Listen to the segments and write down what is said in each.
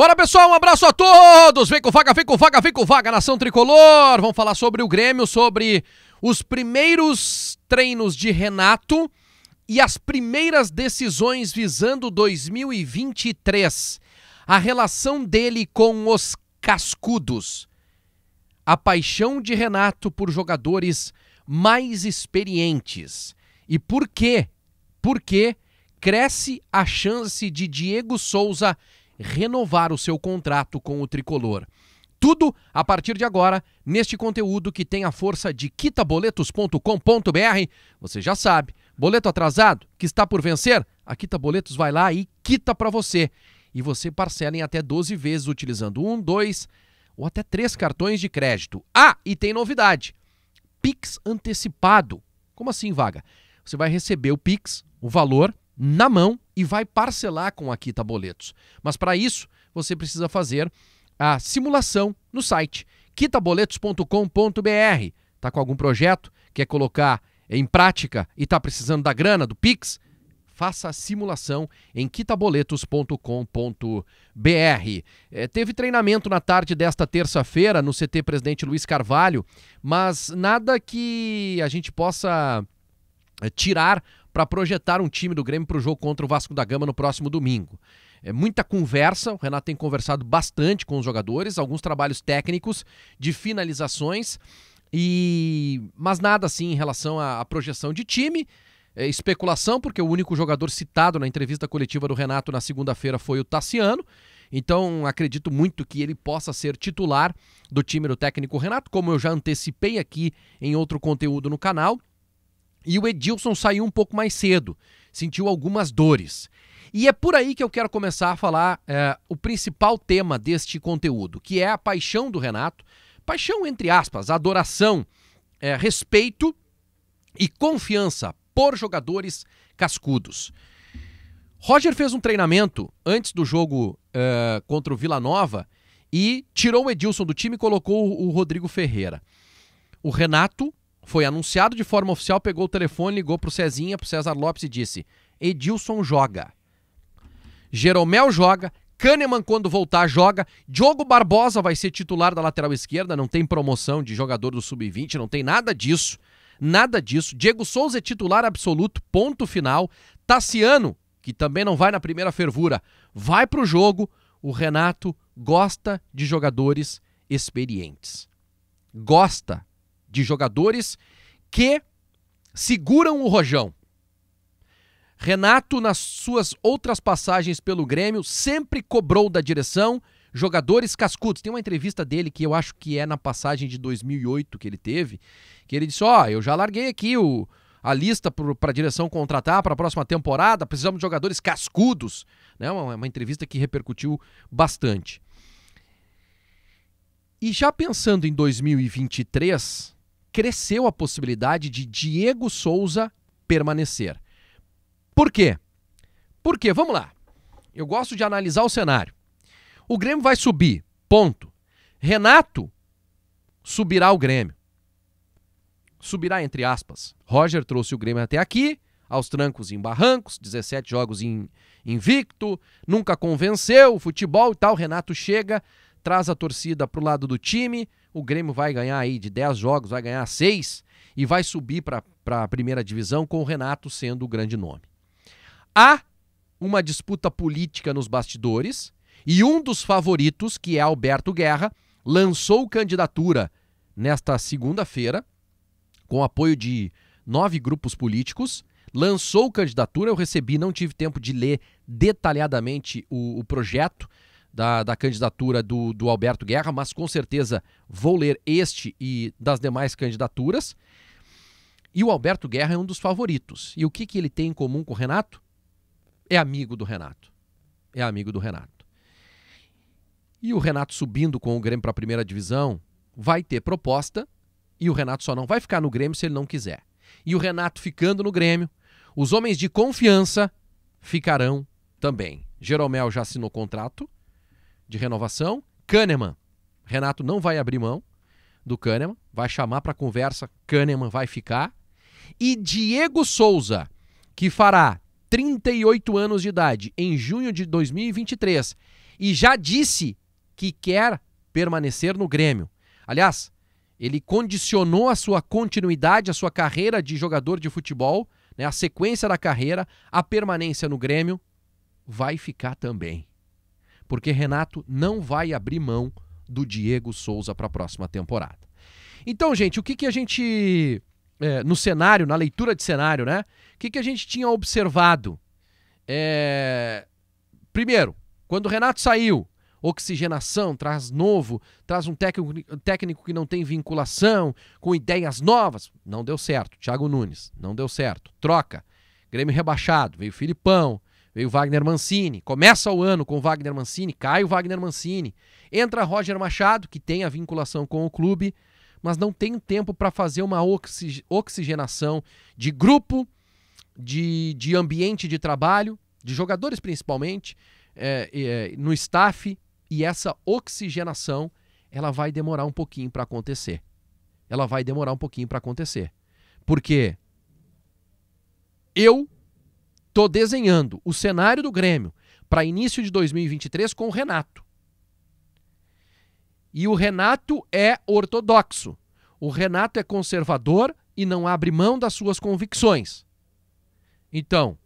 Bora, pessoal, um abraço a todos. Vem com vaga, vem com vaga, vem com vaga, nação tricolor. Vamos falar sobre o Grêmio, sobre os primeiros treinos de Renato e as primeiras decisões visando 2023. A relação dele com os cascudos. A paixão de Renato por jogadores mais experientes. E por quê? Porque cresce a chance de Diego Souza renovar o seu contrato com o tricolor. Tudo a partir de agora, neste conteúdo que tem a força de quitaboletos.com.br. Você já sabe, boleto atrasado que está por vencer, a Quita Boletos vai lá e quita para você. E você parcela em até 12 vezes utilizando um, dois ou até três cartões de crédito. Ah, e tem novidade: Pix antecipado. Como assim, vaga? Você vai receber o Pix, o valor, na mão e vai parcelar com a Quita Boletos. Mas para isso, você precisa fazer a simulação no site quitaboletos.com.br. Tá com algum projeto? Quer colocar em prática e está precisando da grana, do Pix? Faça a simulação em quitaboletos.com.br. É, teve treinamento na tarde desta terça-feira no CT Presidente Luiz Carvalho, mas nada que a gente possa é, tirar para projetar um time do Grêmio para o jogo contra o Vasco da Gama no próximo domingo. É muita conversa, o Renato tem conversado bastante com os jogadores, alguns trabalhos técnicos de finalizações e mas nada assim em relação à, à projeção de time. É, especulação, porque o único jogador citado na entrevista coletiva do Renato na segunda-feira foi o Tassiano. Então, acredito muito que ele possa ser titular do time do técnico Renato, como eu já antecipei aqui em outro conteúdo no canal. E o Edilson saiu um pouco mais cedo, sentiu algumas dores. E é por aí que eu quero começar a falar é, o principal tema deste conteúdo, que é a paixão do Renato, paixão entre aspas, adoração, é, respeito e confiança por jogadores cascudos. Roger fez um treinamento antes do jogo é, contra o Vila Nova e tirou o Edilson do time e colocou o Rodrigo Ferreira. O Renato foi anunciado de forma oficial, pegou o telefone, ligou pro Cezinha, pro César Lopes e disse: Edilson joga. Jeromel joga, Kahneman, quando voltar, joga. Diogo Barbosa vai ser titular da lateral esquerda, não tem promoção de jogador do sub-20, não tem nada disso. Nada disso. Diego Souza é titular absoluto, ponto final. Tassiano, que também não vai na primeira fervura, vai para o jogo. O Renato gosta de jogadores experientes. Gosta de jogadores que seguram o rojão. Renato, nas suas outras passagens pelo Grêmio, sempre cobrou da direção jogadores cascudos. Tem uma entrevista dele que eu acho que é na passagem de 2008 que ele teve, que ele disse: Ó, oh, eu já larguei aqui o, a lista para a direção contratar para a próxima temporada, precisamos de jogadores cascudos. Né? Uma, uma entrevista que repercutiu bastante. E já pensando em 2023, cresceu a possibilidade de Diego Souza permanecer. Por quê? quê? vamos lá, eu gosto de analisar o cenário. O Grêmio vai subir, ponto. Renato subirá o Grêmio. Subirá, entre aspas. Roger trouxe o Grêmio até aqui, aos trancos em barrancos, 17 jogos invicto, nunca convenceu, o futebol e tal. Renato chega, traz a torcida para o lado do time, o Grêmio vai ganhar aí de 10 jogos, vai ganhar 6 e vai subir para a primeira divisão com o Renato sendo o grande nome. Há uma disputa política nos bastidores e um dos favoritos, que é Alberto Guerra, lançou candidatura nesta segunda-feira, com apoio de nove grupos políticos, lançou candidatura. Eu recebi, não tive tempo de ler detalhadamente o, o projeto, da, da candidatura do, do Alberto Guerra, mas com certeza vou ler este e das demais candidaturas. E o Alberto Guerra é um dos favoritos. E o que, que ele tem em comum com o Renato? É amigo do Renato. É amigo do Renato. E o Renato subindo com o Grêmio para a primeira divisão vai ter proposta e o Renato só não vai ficar no Grêmio se ele não quiser. E o Renato ficando no Grêmio, os homens de confiança ficarão também. Jeromel já assinou contrato, de renovação. Kahneman. Renato não vai abrir mão do Kahneman, vai chamar para conversa, Kahneman vai ficar. E Diego Souza, que fará 38 anos de idade em junho de 2023 e já disse que quer permanecer no Grêmio. Aliás, ele condicionou a sua continuidade, a sua carreira de jogador de futebol, né, a sequência da carreira, a permanência no Grêmio, vai ficar também porque Renato não vai abrir mão do Diego Souza para a próxima temporada. Então, gente, o que, que a gente. É, no cenário, na leitura de cenário, né? O que, que a gente tinha observado? É... Primeiro, quando o Renato saiu, oxigenação, traz novo, traz um técnico, técnico que não tem vinculação, com ideias novas. Não deu certo. Thiago Nunes, não deu certo. Troca. Grêmio rebaixado, veio Filipão. Veio Wagner Mancini, começa o ano com Wagner Mancini, cai o Wagner Mancini. Entra Roger Machado, que tem a vinculação com o clube, mas não tem tempo para fazer uma oxigenação de grupo, de, de ambiente de trabalho, de jogadores principalmente, é, é, no staff. E essa oxigenação ela vai demorar um pouquinho para acontecer. Ela vai demorar um pouquinho para acontecer. Porque eu Tô desenhando o cenário do Grêmio para início de 2023 com o Renato. E o Renato é ortodoxo. O Renato é conservador e não abre mão das suas convicções. Então,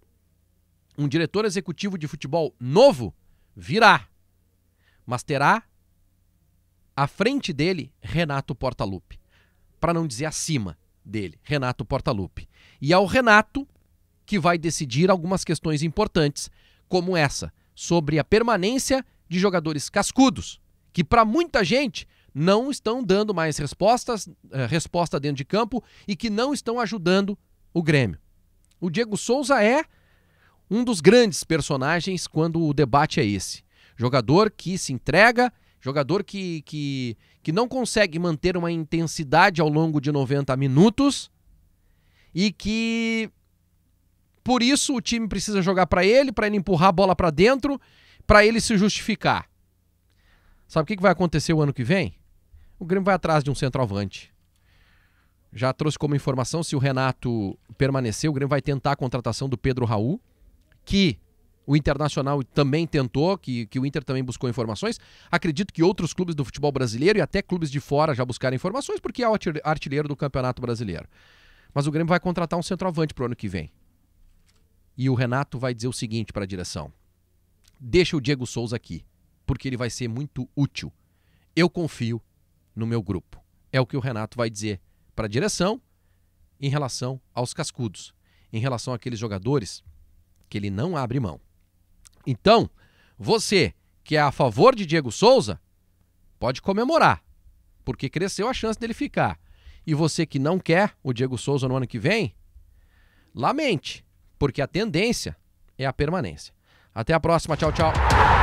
um diretor executivo de futebol novo virá, mas terá à frente dele Renato Portaluppi, para não dizer acima dele, Renato Portaluppi. E ao Renato que vai decidir algumas questões importantes, como essa, sobre a permanência de jogadores cascudos, que para muita gente não estão dando mais respostas, eh, resposta dentro de campo e que não estão ajudando o Grêmio. O Diego Souza é um dos grandes personagens quando o debate é esse. Jogador que se entrega, jogador que, que, que não consegue manter uma intensidade ao longo de 90 minutos e que por isso o time precisa jogar para ele, para ele empurrar a bola para dentro, para ele se justificar. Sabe o que, vai acontecer o ano que vem? O Grêmio vai atrás de um centroavante. Já trouxe como informação se o Renato permanecer, o Grêmio vai tentar a contratação do Pedro Raul, que o Internacional também tentou, que, que o Inter também buscou informações. Acredito que outros clubes do futebol brasileiro e até clubes de fora já buscaram informações, porque é o artilheiro do Campeonato Brasileiro. Mas o Grêmio vai contratar um centroavante para o ano que vem. E o Renato vai dizer o seguinte para a direção: deixa o Diego Souza aqui, porque ele vai ser muito útil. Eu confio no meu grupo. É o que o Renato vai dizer para a direção em relação aos cascudos, em relação àqueles jogadores que ele não abre mão. Então, você que é a favor de Diego Souza, pode comemorar, porque cresceu a chance dele ficar. E você que não quer o Diego Souza no ano que vem, lamente, porque a tendência é a permanência. Até a próxima, tchau, tchau.